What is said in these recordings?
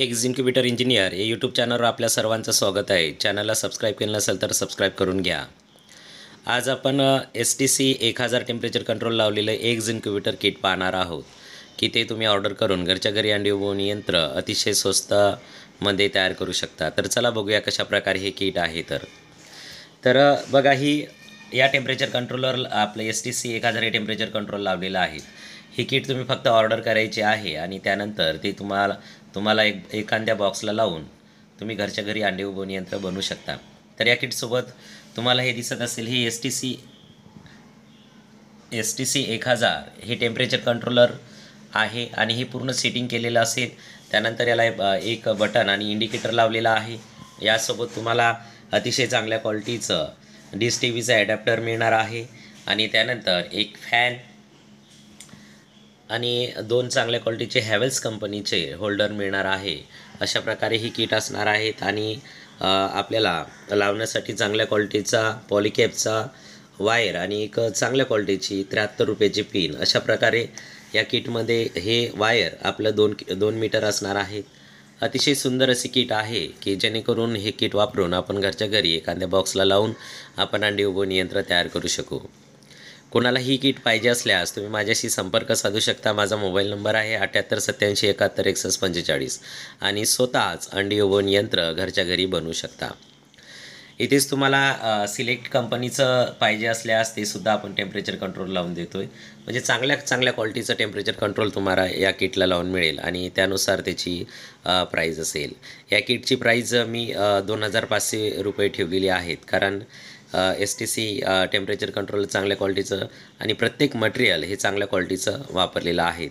एक incubator engineer हे YouTube चॅनलवर आपल्या सर्वांचं स्वागत आहे चॅनलला सबस्क्राईब केलं नसेल तर सबस्क्राईब करून घ्या आज आपण एस टी सी एक हजार टेम्परेचर कंट्रोल लावलेलं एक इन्क्युबेटर किट पाहणार आहोत की ते तुम्ही ऑर्डर करून घरच्या घरी अंडी उभून यंत्र अतिशय स्वस्तमध्ये तयार करू शकता तर चला बघूया कशाप्रकारे हे किट आहे तर तर बघा ही या टेम्परेचर कंट्रोलवर आपलं एस टी सी एक हजार हे टेम्परेचर कंट्रोल लावलेलं आहे ही किट तुम्ही फक्त ऑर्डर करायची आहे आणि त्यानंतर ती तुम्हाला तुम्हाला एक एखाद्या बॉक्सला लावून तुम्ही घरच्या घरी अंडे उबवून यंत्र बनवू शकता तर या किटसोबत तुम्हाला हे दिसत असेल ही S T C S T C एक हजार हे टेम्परेचर कंट्रोलर आहे आणि हे पूर्ण सेटिंग केलेलं असेल त्यानंतर याला एक बटन आणि इंडिकेटर लावलेला आहे यासोबत तुम्हाला अतिशय चांगल्या क्वालिटीचं डिश टी व्हीचा ॲडॅप्टर मिळणार आहे आणि त्यानंतर एक फॅन आणि दोन चांगल्या क्वालिटीचे हॅवेल्स कंपनीचे होल्डर मिळणार आहे अशा प्रकारे ही किट असणार आहेत आणि आपल्याला लावण्यासाठी चांगल्या क्वालिटीचा पॉलिकॅपचा वायर आणि एक चांगल्या क्वालिटीची त्र्याहत्तर रुपयाची पिन अशा प्रकारे या किटमध्ये हे वायर आपलं दोन दोन मीटर असणार आहेत अतिशय सुंदर अशी किट आहे की जेणेकरून हे किट वापरून आपण घरच्या घरी एखाद्या बॉक्सला लावून आपण अंडी उभो नियंत्रण तयार करू शकू कोणाला ही किट पाहिजे असल्यास तुम्ही माझ्याशी संपर्क साधू शकता माझा मोबाईल नंबर आहे अठ्याहत्तर सत्याऐंशी एकाहत्तर एकसष्ट पंचेचाळीस आणि स्वतःच अंडी ओवन यंत्र घरच्या घरी बनवू शकता इथेच तुम्हाला सिलेक्ट कंपनीचं पाहिजे असल्यास ते सुद्धा आपण टेम्परेचर कंट्रोल लावून देतो आहे म्हणजे चांगल्या चांगल्या क्वालिटीचं टेम्परेचर कंट्रोल तुम्हाला या किटला लावून मिळेल आणि त्यानुसार त्याची प्राईज असेल या किटची प्राईज मी दोन हजार पाचशे रुपये ठेवलेली आहेत कारण S T C temperature control चांगल्या क्वालिटीचं आणि प्रत्येक मटेरियल हे चांगल्या क्वालिटीचं वापरलेलं आहेत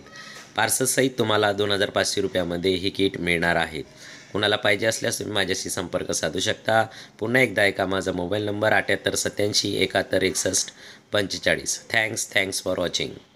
पार्सलसहित तुम्हाला दोन हजार पाचशे रुपयामध्ये ही किट मिळणार आहेत कुणाला पाहिजे असल्यास तुम्ही माझ्याशी संपर्क साधू शकता पुन्हा एकदा ऐका माझा मोबाईल नंबर अठ्याहत्तर सत्याऐंशी एकाहत्तर एकसष्ट पंचेचाळीस थँक्स थँक्स फॉर वॉचिंग